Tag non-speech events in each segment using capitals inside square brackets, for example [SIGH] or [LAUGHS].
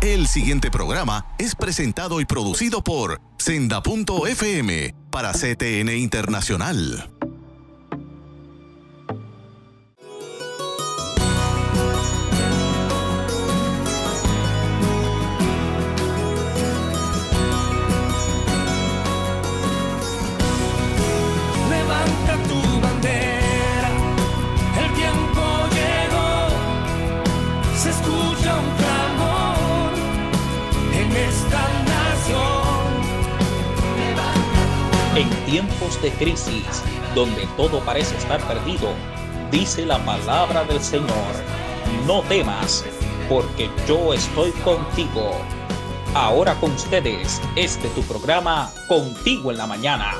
El siguiente programa es presentado y producido por Senda.fm para CTN Internacional. En tiempos de crisis, donde todo parece estar perdido, dice la palabra del Señor, no temas, porque yo estoy contigo. Ahora con ustedes, este tu programa, Contigo en la Mañana.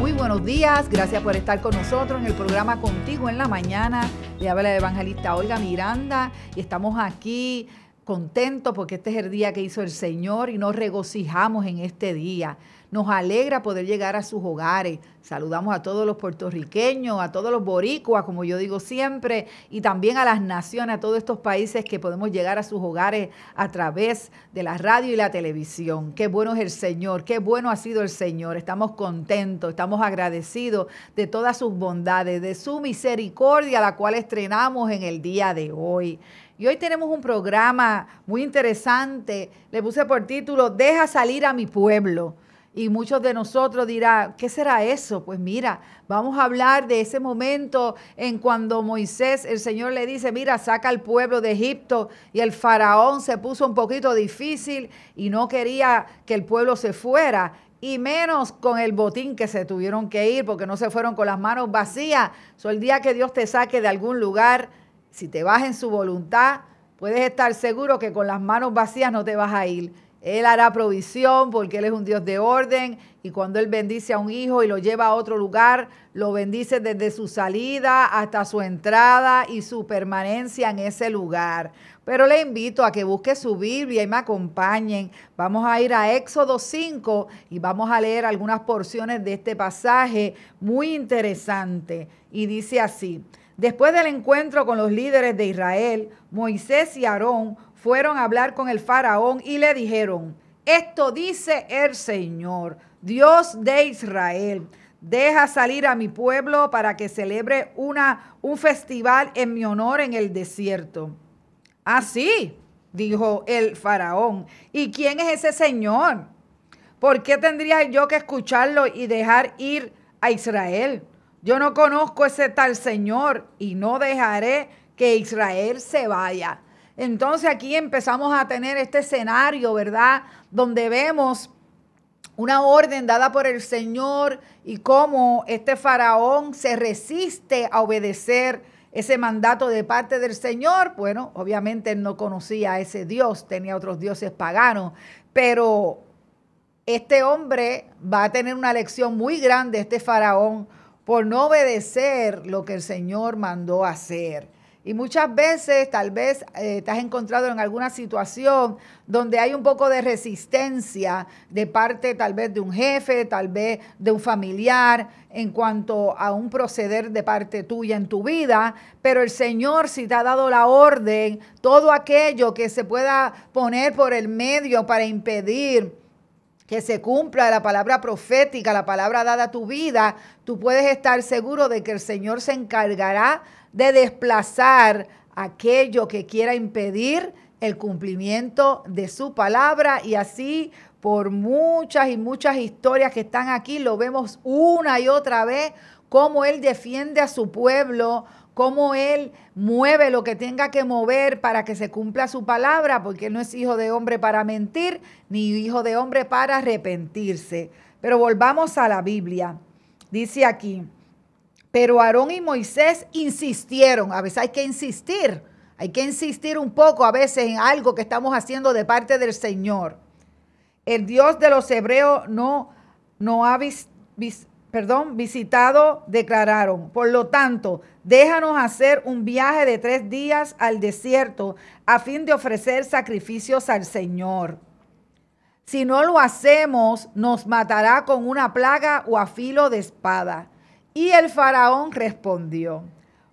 Muy buenos días, gracias por estar con nosotros en el programa Contigo en la Mañana le habla la evangelista Olga Miranda y estamos aquí contentos porque este es el día que hizo el Señor y nos regocijamos en este día. Nos alegra poder llegar a sus hogares. Saludamos a todos los puertorriqueños, a todos los boricuas, como yo digo siempre, y también a las naciones, a todos estos países que podemos llegar a sus hogares a través de la radio y la televisión. Qué bueno es el Señor, qué bueno ha sido el Señor. Estamos contentos, estamos agradecidos de todas sus bondades, de su misericordia, la cual estrenamos en el día de hoy. Y hoy tenemos un programa muy interesante. Le puse por título Deja salir a mi pueblo y muchos de nosotros dirán, ¿qué será eso? Pues mira, vamos a hablar de ese momento en cuando Moisés, el Señor le dice, mira, saca al pueblo de Egipto y el faraón se puso un poquito difícil y no quería que el pueblo se fuera. Y menos con el botín que se tuvieron que ir porque no se fueron con las manos vacías. So, el día que Dios te saque de algún lugar, si te vas en su voluntad, puedes estar seguro que con las manos vacías no te vas a ir él hará provisión porque Él es un Dios de orden y cuando Él bendice a un hijo y lo lleva a otro lugar, lo bendice desde su salida hasta su entrada y su permanencia en ese lugar. Pero le invito a que busque su Biblia y me acompañen. Vamos a ir a Éxodo 5 y vamos a leer algunas porciones de este pasaje muy interesante. Y dice así, después del encuentro con los líderes de Israel, Moisés y Aarón fueron a hablar con el faraón y le dijeron, esto dice el Señor, Dios de Israel, deja salir a mi pueblo para que celebre una, un festival en mi honor en el desierto. Así, dijo el faraón. ¿Y quién es ese Señor? ¿Por qué tendría yo que escucharlo y dejar ir a Israel? Yo no conozco ese tal Señor y no dejaré que Israel se vaya. Entonces aquí empezamos a tener este escenario, ¿verdad? Donde vemos una orden dada por el Señor y cómo este faraón se resiste a obedecer ese mandato de parte del Señor. Bueno, obviamente él no conocía a ese Dios, tenía otros dioses paganos, pero este hombre va a tener una lección muy grande, este faraón, por no obedecer lo que el Señor mandó hacer. Y muchas veces tal vez eh, te has encontrado en alguna situación donde hay un poco de resistencia de parte tal vez de un jefe, tal vez de un familiar en cuanto a un proceder de parte tuya en tu vida, pero el Señor si te ha dado la orden, todo aquello que se pueda poner por el medio para impedir que se cumpla la palabra profética, la palabra dada a tu vida, tú puedes estar seguro de que el Señor se encargará de desplazar aquello que quiera impedir el cumplimiento de su palabra y así por muchas y muchas historias que están aquí lo vemos una y otra vez cómo él defiende a su pueblo, cómo él mueve lo que tenga que mover para que se cumpla su palabra, porque no es hijo de hombre para mentir, ni hijo de hombre para arrepentirse. Pero volvamos a la Biblia. Dice aquí, pero Aarón y Moisés insistieron, a veces hay que insistir, hay que insistir un poco a veces en algo que estamos haciendo de parte del Señor. El Dios de los hebreos no, no ha perdón, visitado, declararon. Por lo tanto, déjanos hacer un viaje de tres días al desierto a fin de ofrecer sacrificios al Señor. Si no lo hacemos, nos matará con una plaga o a filo de espada. Y el faraón respondió,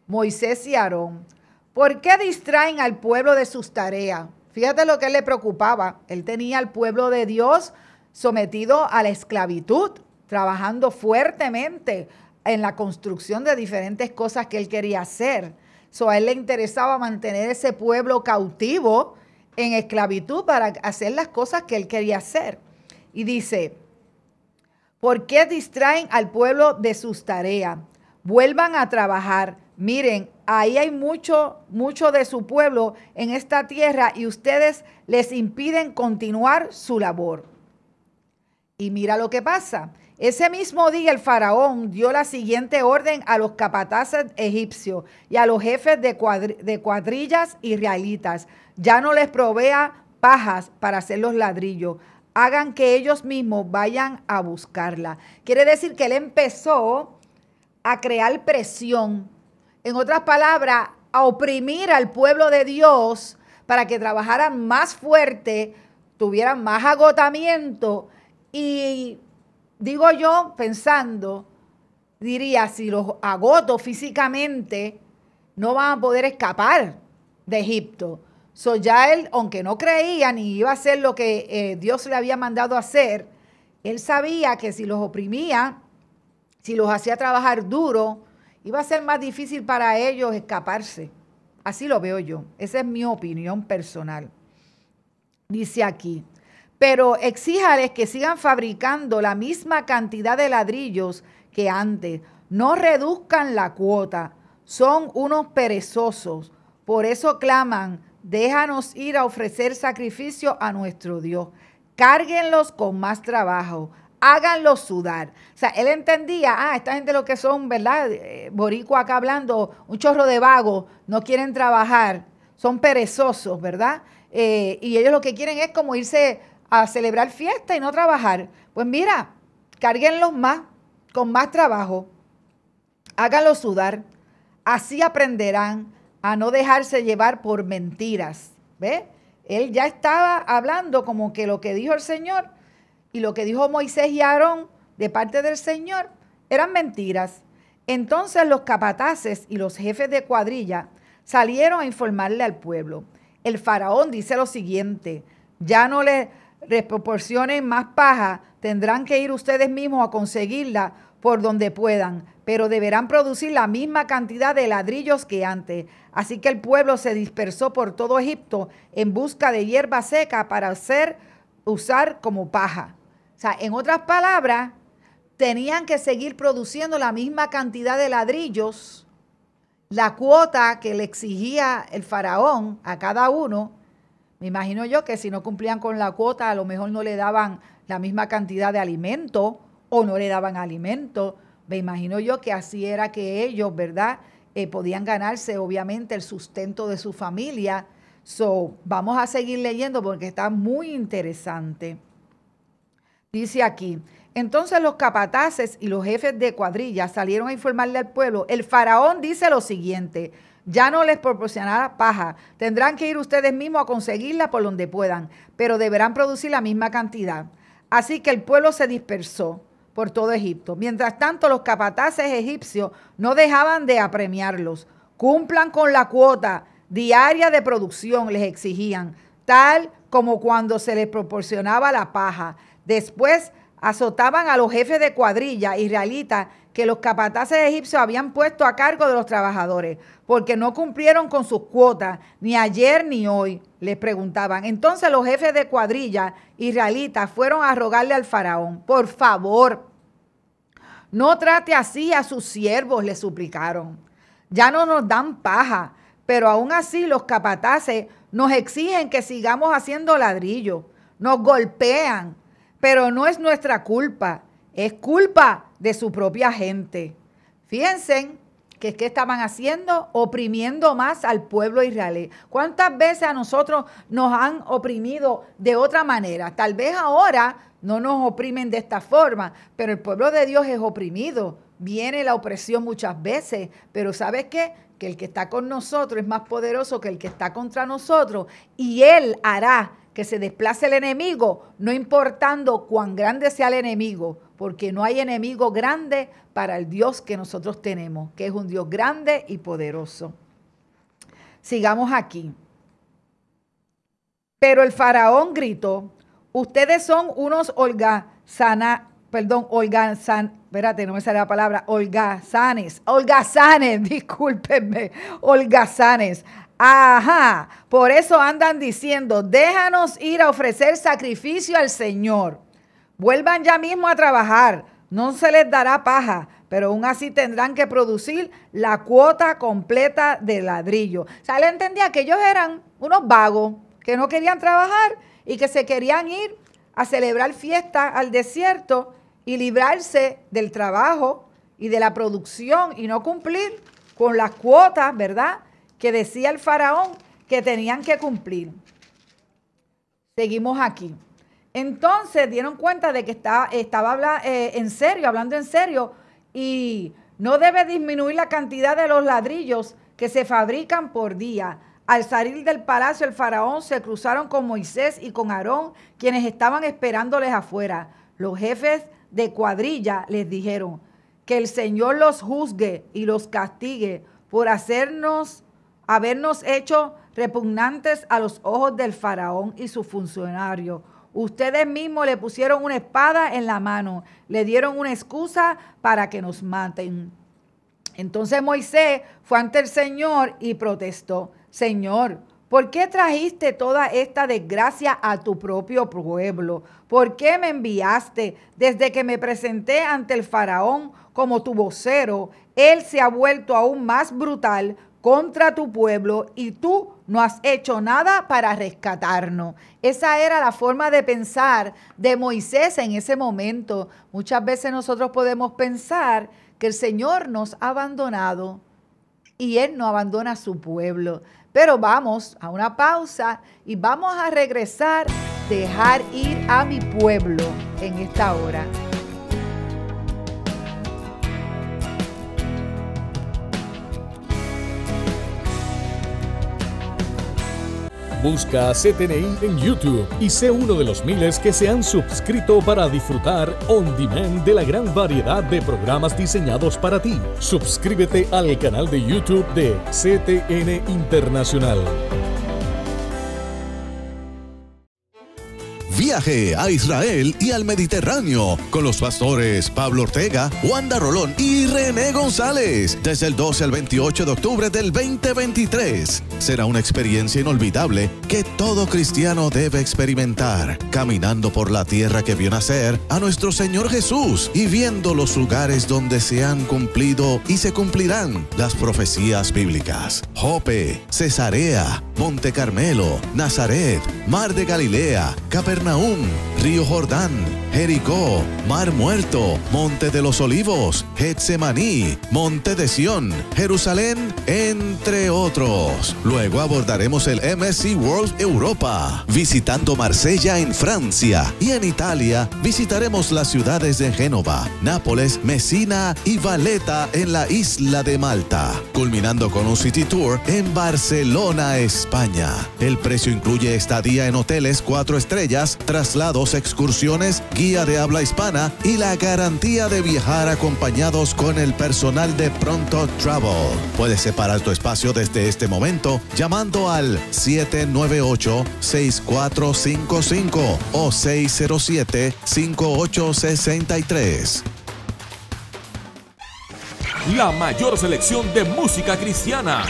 Moisés y Aarón, ¿por qué distraen al pueblo de sus tareas? Fíjate lo que él le preocupaba. Él tenía al pueblo de Dios sometido a la esclavitud, trabajando fuertemente en la construcción de diferentes cosas que él quería hacer. So, a él le interesaba mantener ese pueblo cautivo en esclavitud para hacer las cosas que él quería hacer. Y dice, ¿Por qué distraen al pueblo de sus tareas? Vuelvan a trabajar. Miren, ahí hay mucho, mucho de su pueblo en esta tierra y ustedes les impiden continuar su labor. Y mira lo que pasa. Ese mismo día el faraón dio la siguiente orden a los capataces egipcios y a los jefes de, de cuadrillas israelitas. Ya no les provea pajas para hacer los ladrillos hagan que ellos mismos vayan a buscarla. Quiere decir que él empezó a crear presión, en otras palabras, a oprimir al pueblo de Dios para que trabajaran más fuerte, tuvieran más agotamiento y digo yo pensando, diría, si los agoto físicamente, no van a poder escapar de Egipto. So ya él, aunque no creía ni iba a hacer lo que eh, Dios le había mandado hacer, él sabía que si los oprimía, si los hacía trabajar duro, iba a ser más difícil para ellos escaparse. Así lo veo yo. Esa es mi opinión personal. Dice aquí, pero exíjales que sigan fabricando la misma cantidad de ladrillos que antes. No reduzcan la cuota. Son unos perezosos. Por eso claman, déjanos ir a ofrecer sacrificio a nuestro Dios. Cárguenlos con más trabajo. Háganlos sudar. O sea, él entendía, ah, esta gente lo que son, ¿verdad? Eh, boricua acá hablando, un chorro de vago, no quieren trabajar, son perezosos, ¿verdad? Eh, y ellos lo que quieren es como irse a celebrar fiesta y no trabajar. Pues mira, cárguenlos más, con más trabajo, háganlos sudar, así aprenderán, a no dejarse llevar por mentiras. ¿Ve? Él ya estaba hablando como que lo que dijo el Señor y lo que dijo Moisés y Aarón de parte del Señor eran mentiras. Entonces los capataces y los jefes de cuadrilla salieron a informarle al pueblo. El faraón dice lo siguiente, ya no les proporcionen más paja, tendrán que ir ustedes mismos a conseguirla por donde puedan pero deberán producir la misma cantidad de ladrillos que antes. Así que el pueblo se dispersó por todo Egipto en busca de hierba seca para hacer, usar como paja. O sea, en otras palabras, tenían que seguir produciendo la misma cantidad de ladrillos, la cuota que le exigía el faraón a cada uno. Me imagino yo que si no cumplían con la cuota, a lo mejor no le daban la misma cantidad de alimento o no le daban alimento me imagino yo que así era que ellos, ¿verdad? Eh, podían ganarse obviamente el sustento de su familia. So, vamos a seguir leyendo porque está muy interesante. Dice aquí, entonces los capataces y los jefes de cuadrilla salieron a informarle al pueblo. El faraón dice lo siguiente, ya no les proporcionará paja, tendrán que ir ustedes mismos a conseguirla por donde puedan, pero deberán producir la misma cantidad. Así que el pueblo se dispersó por todo Egipto. Mientras tanto, los capataces egipcios no dejaban de apremiarlos. Cumplan con la cuota diaria de producción, les exigían, tal como cuando se les proporcionaba la paja. Después azotaban a los jefes de cuadrilla israelitas que los capataces egipcios habían puesto a cargo de los trabajadores, porque no cumplieron con sus cuotas, ni ayer ni hoy, les preguntaban. Entonces los jefes de cuadrilla israelitas fueron a rogarle al faraón, por favor, no trate así a sus siervos, le suplicaron. Ya no nos dan paja, pero aún así los capataces nos exigen que sigamos haciendo ladrillo, nos golpean, pero no es nuestra culpa, es culpa de su propia gente. Fíjense que es que estaban haciendo oprimiendo más al pueblo israelí. ¿Cuántas veces a nosotros nos han oprimido de otra manera? Tal vez ahora no nos oprimen de esta forma, pero el pueblo de Dios es oprimido. Viene la opresión muchas veces, pero ¿sabes qué? Que el que está con nosotros es más poderoso que el que está contra nosotros y él hará que se desplace el enemigo, no importando cuán grande sea el enemigo, porque no hay enemigo grande para el Dios que nosotros tenemos, que es un Dios grande y poderoso. Sigamos aquí. Pero el faraón gritó, ustedes son unos Olga-sana. perdón, holgazanes, espérate, no me sale la palabra, holgazanes, holgazanes, [LAUGHS] discúlpenme, holgazanes, Ajá, por eso andan diciendo, déjanos ir a ofrecer sacrificio al Señor. Vuelvan ya mismo a trabajar, no se les dará paja, pero aún así tendrán que producir la cuota completa de ladrillo. O sea, entendía que ellos eran unos vagos, que no querían trabajar y que se querían ir a celebrar fiesta al desierto y librarse del trabajo y de la producción y no cumplir con las cuotas, ¿verdad? que decía el faraón que tenían que cumplir. Seguimos aquí. Entonces dieron cuenta de que estaba, estaba eh, en serio, hablando en serio, y no debe disminuir la cantidad de los ladrillos que se fabrican por día. Al salir del palacio, el faraón se cruzaron con Moisés y con Aarón, quienes estaban esperándoles afuera. Los jefes de cuadrilla les dijeron, que el Señor los juzgue y los castigue por hacernos habernos hecho repugnantes a los ojos del faraón y sus funcionarios. Ustedes mismos le pusieron una espada en la mano, le dieron una excusa para que nos maten. Entonces Moisés fue ante el Señor y protestó, Señor, ¿por qué trajiste toda esta desgracia a tu propio pueblo? ¿Por qué me enviaste desde que me presenté ante el faraón como tu vocero? Él se ha vuelto aún más brutal contra tu pueblo y tú no has hecho nada para rescatarnos. Esa era la forma de pensar de Moisés en ese momento. Muchas veces nosotros podemos pensar que el Señor nos ha abandonado y Él no abandona a su pueblo. Pero vamos a una pausa y vamos a regresar, dejar ir a mi pueblo en esta hora. Busca CTNI en YouTube y sé uno de los miles que se han suscrito para disfrutar on demand de la gran variedad de programas diseñados para ti. Suscríbete al canal de YouTube de CTN Internacional. a Israel y al Mediterráneo con los pastores Pablo Ortega, Wanda Rolón y René González desde el 12 al 28 de octubre del 2023. Será una experiencia inolvidable que todo cristiano debe experimentar, caminando por la tierra que vio nacer a nuestro Señor Jesús y viendo los lugares donde se han cumplido y se cumplirán las profecías bíblicas. Jope, Cesarea, Monte Carmelo, Nazaret, Mar de Galilea, Capernaum, Río Jordán, Jericó, Mar Muerto, Monte de los Olivos, Getsemaní, Monte de Sión, Jerusalén, entre otros. Luego abordaremos el MSC World Europa, visitando Marsella en Francia y en Italia visitaremos las ciudades de Génova, Nápoles, Messina y Valeta en la isla de Malta, culminando con un City Tour en Barcelona, España. El precio incluye estadía en hoteles cuatro estrellas, traslados, excursiones, guía de habla hispana y la garantía de viajar acompañados con el personal de Pronto Travel. Puedes separar tu espacio desde este momento llamando al 798-6455 o 607-5863. La mayor selección de música cristiana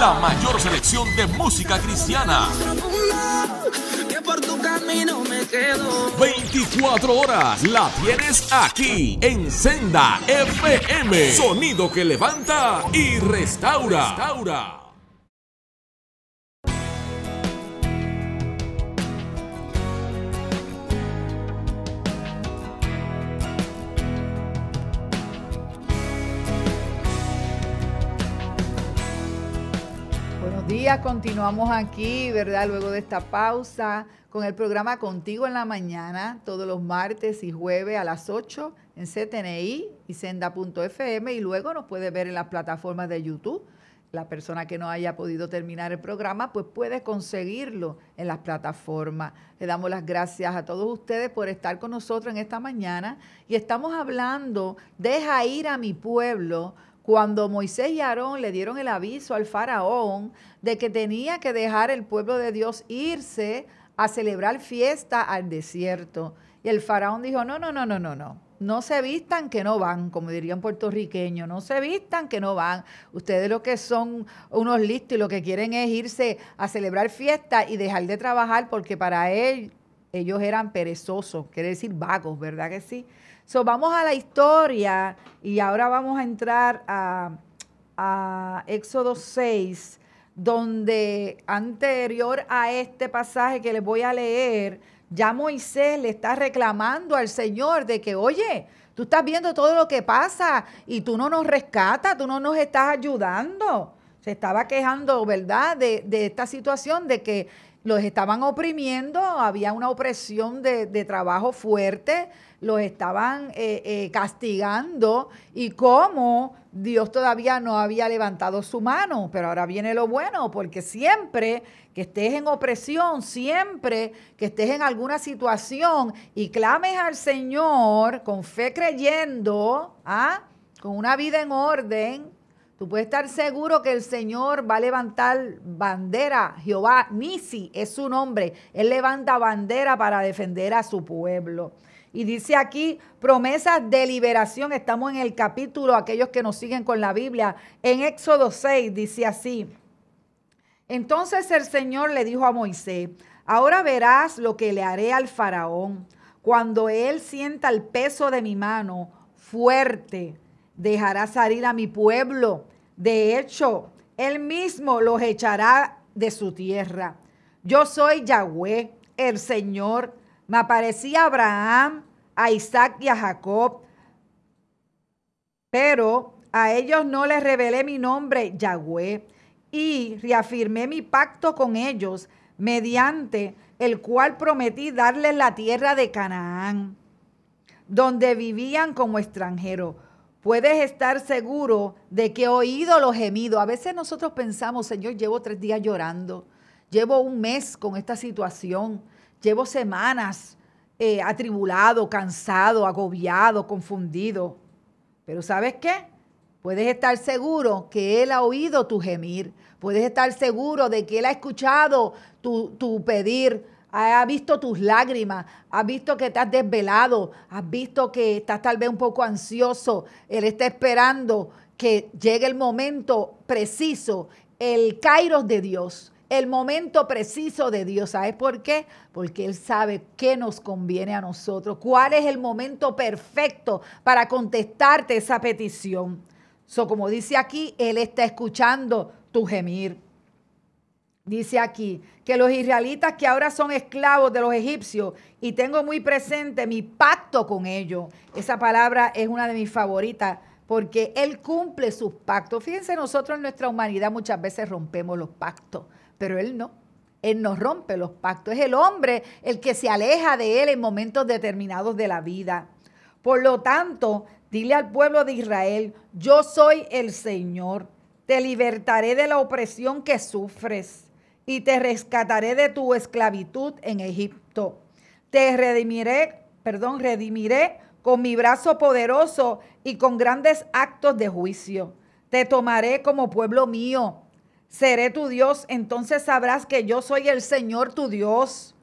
la mayor selección de música cristiana. 24 horas la tienes aquí en Senda FM. Sonido que levanta y restaura. restaura. continuamos aquí, ¿verdad? Luego de esta pausa con el programa Contigo en la Mañana, todos los martes y jueves a las 8 en CTNI y senda.fm y luego nos puede ver en las plataformas de YouTube. La persona que no haya podido terminar el programa, pues puede conseguirlo en las plataformas. Le damos las gracias a todos ustedes por estar con nosotros en esta mañana y estamos hablando, deja ir a mi pueblo, cuando Moisés y Aarón le dieron el aviso al faraón de que tenía que dejar el pueblo de Dios irse a celebrar fiesta al desierto. Y el faraón dijo, no, no, no, no, no, no. No se vistan que no van, como dirían puertorriqueños, no se vistan que no van. Ustedes lo que son unos listos y lo que quieren es irse a celebrar fiesta y dejar de trabajar porque para él ellos eran perezosos, quiere decir vagos, ¿verdad que sí? So, vamos a la historia y ahora vamos a entrar a, Éxodo 6, donde anterior a este pasaje que les voy a leer, ya Moisés le está reclamando al Señor de que, oye, tú estás viendo todo lo que pasa y tú no nos rescatas, tú no nos estás ayudando. Se estaba quejando, ¿verdad?, de, esta situación de que los estaban oprimiendo, había una opresión de, de trabajo fuerte los estaban eh, eh, castigando y cómo Dios todavía no había levantado su mano. Pero ahora viene lo bueno, porque siempre que estés en opresión, siempre que estés en alguna situación y clames al Señor con fe creyendo, ¿ah? con una vida en orden, Tú puedes estar seguro que el Señor va a levantar bandera. Jehová Nisi es su nombre. Él levanta bandera para defender a su pueblo. Y dice aquí, promesas de liberación. Estamos en el capítulo, aquellos que nos siguen con la Biblia. En Éxodo 6 dice así. Entonces el Señor le dijo a Moisés, ahora verás lo que le haré al faraón. Cuando él sienta el peso de mi mano fuerte, dejará salir a mi pueblo. De hecho, él mismo los echará de su tierra. Yo soy Yahweh, el Señor me aparecía Abraham, a Isaac y a Jacob, pero a ellos no les revelé mi nombre, Yahweh, y reafirmé mi pacto con ellos, mediante el cual prometí darles la tierra de Canaán, donde vivían como extranjeros. Puedes estar seguro de que he oído los gemidos. A veces nosotros pensamos, Señor, llevo tres días llorando, llevo un mes con esta situación Llevo semanas eh, atribulado, cansado, agobiado, confundido. Pero ¿sabes qué? Puedes estar seguro que Él ha oído tu gemir. Puedes estar seguro de que Él ha escuchado tu, tu pedir. Ha visto tus lágrimas, ha visto que estás desvelado, has visto que estás tal vez un poco ansioso. Él está esperando que llegue el momento preciso, el kairos de Dios, el momento preciso de Dios. ¿Sabes por qué? Porque Él sabe qué nos conviene a nosotros, cuál es el momento perfecto para contestarte esa petición. So, como dice aquí, Él está escuchando tu gemir. Dice aquí que los israelitas que ahora son esclavos de los egipcios y tengo muy presente mi pacto con ellos. Esa palabra es una de mis favoritas porque Él cumple sus pactos. Fíjense, nosotros en nuestra humanidad muchas veces rompemos los pactos pero él no. Él no rompe los pactos. Es el hombre el que se aleja de él en momentos determinados de la vida. Por lo tanto, dile al pueblo de Israel, yo soy el Señor, te libertaré de la opresión que sufres y te rescataré de tu esclavitud en Egipto. Te redimiré, perdón, redimiré con mi brazo poderoso y con grandes actos de juicio. Te tomaré como pueblo mío seré tu Dios, entonces sabrás que yo soy el Señor tu Dios,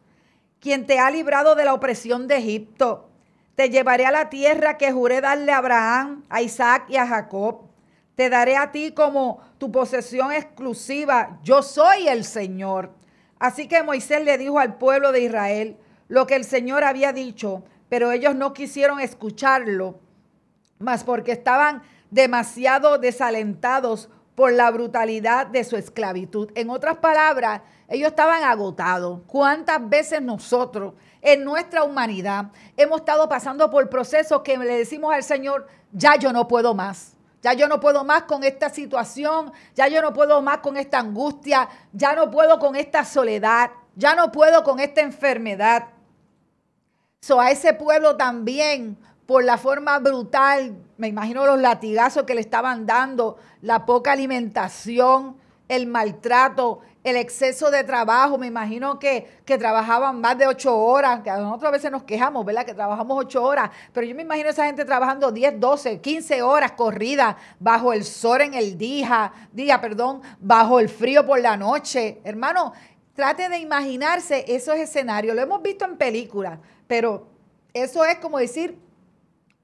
quien te ha librado de la opresión de Egipto. Te llevaré a la tierra que juré darle a Abraham, a Isaac y a Jacob. Te daré a ti como tu posesión exclusiva. Yo soy el Señor. Así que Moisés le dijo al pueblo de Israel lo que el Señor había dicho, pero ellos no quisieron escucharlo, mas porque estaban demasiado desalentados por la brutalidad de su esclavitud. En otras palabras, ellos estaban agotados. ¿Cuántas veces nosotros en nuestra humanidad hemos estado pasando por procesos que le decimos al Señor, ya yo no puedo más? Ya yo no puedo más con esta situación, ya yo no puedo más con esta angustia, ya no puedo con esta soledad, ya no puedo con esta enfermedad. So, a ese pueblo también por la forma brutal, me imagino los latigazos que le estaban dando, la poca alimentación, el maltrato, el exceso de trabajo, me imagino que, trabajaban más de ocho horas, que a nosotros a veces nos quejamos, ¿verdad? Que trabajamos ocho horas, pero yo me imagino a esa gente trabajando 10, 12, 15 horas corridas bajo el sol en el día, día, perdón, bajo el frío por la noche. Hermano, trate de imaginarse esos escenarios, lo hemos visto en películas, pero eso es como decir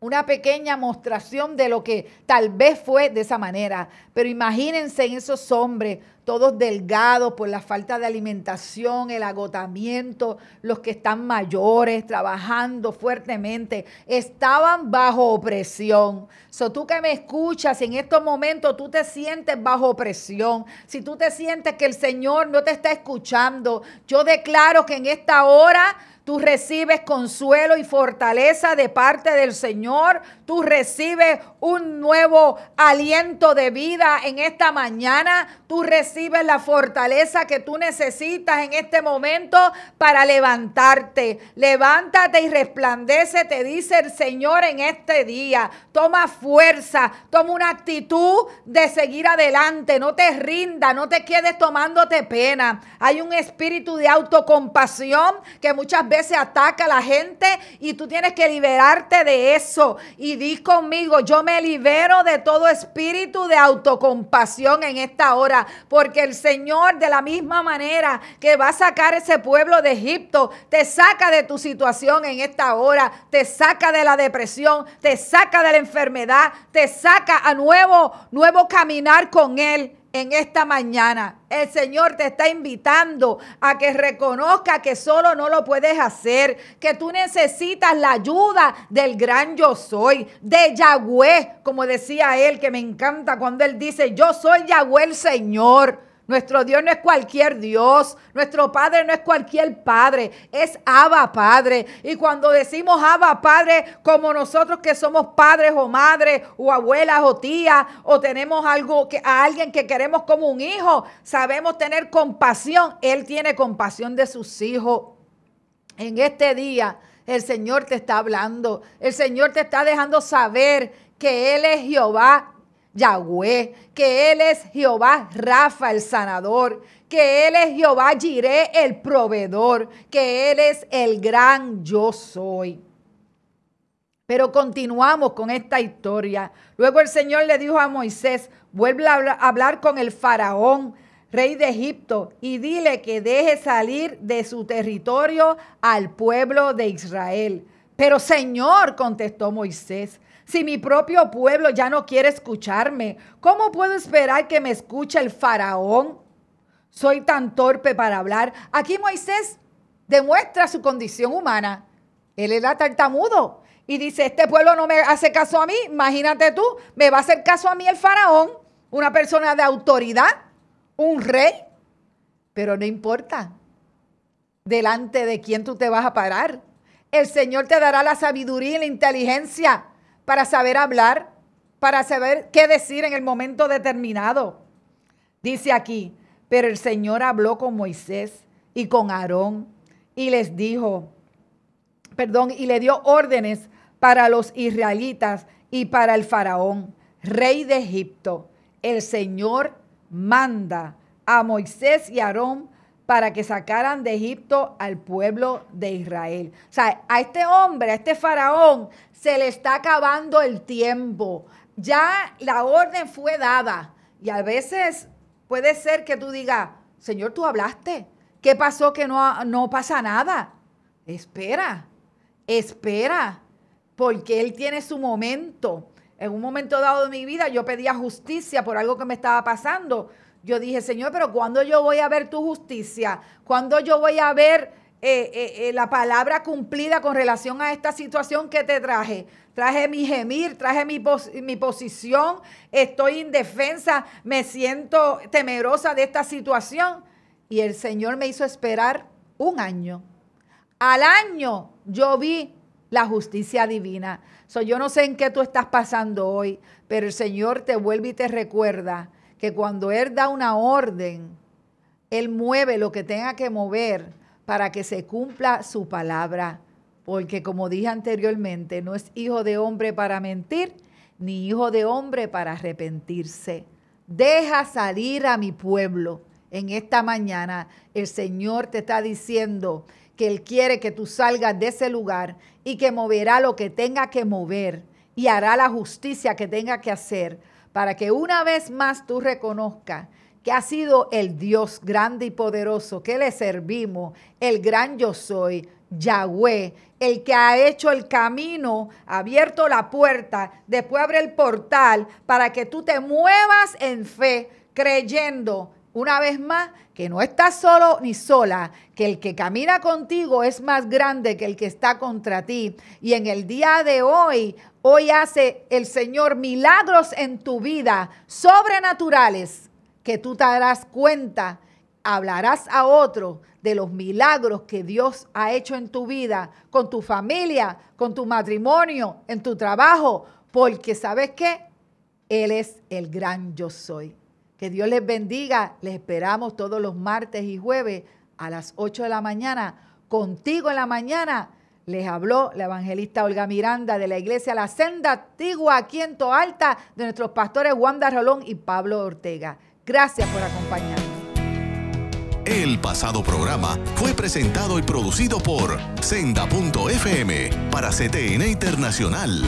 una pequeña mostración de lo que tal vez fue de esa manera. Pero imagínense en esos hombres, todos delgados por la falta de alimentación, el agotamiento, los que están mayores, trabajando fuertemente, estaban bajo opresión. So, tú que me escuchas, en estos momentos tú te sientes bajo opresión. Si tú te sientes que el Señor no te está escuchando, yo declaro que en esta hora Tú recibes consuelo y fortaleza de parte del Señor. Tú recibes un nuevo aliento de vida en esta mañana. Tú recibes la fortaleza que tú necesitas en este momento para levantarte. Levántate y resplandece, te dice el Señor en este día. Toma fuerza, toma una actitud de seguir adelante. No te rinda, no te quedes tomándote pena. Hay un espíritu de autocompasión que muchas veces se ataca a la gente y tú tienes que liberarte de eso. Y di conmigo, yo me libero de todo espíritu de autocompasión en esta hora, porque el Señor de la misma manera que va a sacar ese pueblo de Egipto, te saca de tu situación en esta hora, te saca de la depresión, te saca de la enfermedad, te saca a nuevo, nuevo caminar con Él en esta mañana. El Señor te está invitando a que reconozca que solo no lo puedes hacer, que tú necesitas la ayuda del gran yo soy, de Yahweh, como decía él, que me encanta cuando él dice, yo soy Yahweh el Señor. Nuestro Dios no es cualquier Dios, nuestro Padre no es cualquier Padre, es Abba Padre. Y cuando decimos Abba Padre, como nosotros que somos padres o madres o abuelas o tías o tenemos algo que, a alguien que queremos como un hijo, sabemos tener compasión. Él tiene compasión de sus hijos. En este día el Señor te está hablando, el Señor te está dejando saber que Él es Jehová Yahweh, que Él es Jehová Rafa el sanador, que Él es Jehová Jiré el proveedor, que Él es el gran yo soy. Pero continuamos con esta historia. Luego el Señor le dijo a Moisés, vuelve a hablar con el faraón, rey de Egipto, y dile que deje salir de su territorio al pueblo de Israel. Pero Señor, contestó Moisés, si mi propio pueblo ya no quiere escucharme? ¿Cómo puedo esperar que me escuche el faraón? Soy tan torpe para hablar. Aquí Moisés demuestra su condición humana. Él era tartamudo y dice, este pueblo no me hace caso a mí, imagínate tú, me va a hacer caso a mí el faraón, una persona de autoridad, un rey, pero no importa delante de quién tú te vas a parar. El Señor te dará la sabiduría y la inteligencia para saber hablar, para saber qué decir en el momento determinado. Dice aquí, pero el Señor habló con Moisés y con Aarón y les dijo, perdón, y le dio órdenes para los israelitas y para el faraón, rey de Egipto. El Señor manda a Moisés y Aarón para que sacaran de Egipto al pueblo de Israel. O sea, a este hombre, a este faraón, se le está acabando el tiempo. Ya la orden fue dada y a veces puede ser que tú digas, Señor, tú hablaste. ¿Qué pasó que no, no pasa nada? Espera, espera, porque Él tiene su momento. En un momento dado de mi vida yo pedía justicia por algo que me estaba pasando. Yo dije, Señor, pero ¿cuándo yo voy a ver tu justicia? ¿Cuándo yo voy a ver eh, eh, eh, la palabra cumplida con relación a esta situación que te traje. Traje mi gemir, traje mi, posición, estoy indefensa, me siento temerosa de esta situación. Y el Señor me hizo esperar un año. Al año yo vi la justicia divina. So, yo no sé en qué tú estás pasando hoy, pero el Señor te vuelve y te recuerda que cuando Él da una orden, Él mueve lo que tenga que mover para que se cumpla su palabra, porque como dije anteriormente, no es hijo de hombre para mentir, ni hijo de hombre para arrepentirse. Deja salir a mi pueblo. En esta mañana el Señor te está diciendo que Él quiere que tú salgas de ese lugar y que moverá lo que tenga que mover y hará la justicia que tenga que hacer para que una vez más tú reconozcas que ha sido el Dios grande y poderoso que le servimos, el gran yo soy, Yahweh, el que ha hecho el camino, ha abierto la puerta, después abre el portal para que tú te muevas en fe, creyendo una vez más que no estás solo ni sola, que el que camina contigo es más grande que el que está contra ti. Y en el día de hoy, hoy hace el Señor milagros en tu vida, sobrenaturales que tú te darás cuenta, hablarás a otro de los milagros que Dios ha hecho en tu vida, con tu familia, con tu matrimonio, en tu trabajo, porque sabes qué? Él es el gran yo soy. Que Dios les bendiga. Les esperamos todos los martes y jueves a las 8 de la mañana. Contigo en la mañana les habló la evangelista Olga Miranda de la iglesia La Senda Antigua aquí en Toalta de nuestros pastores Wanda Rolón y Pablo Ortega. Gracias por acompañarnos. El pasado programa fue presentado y producido por Senda.fm para CTN Internacional.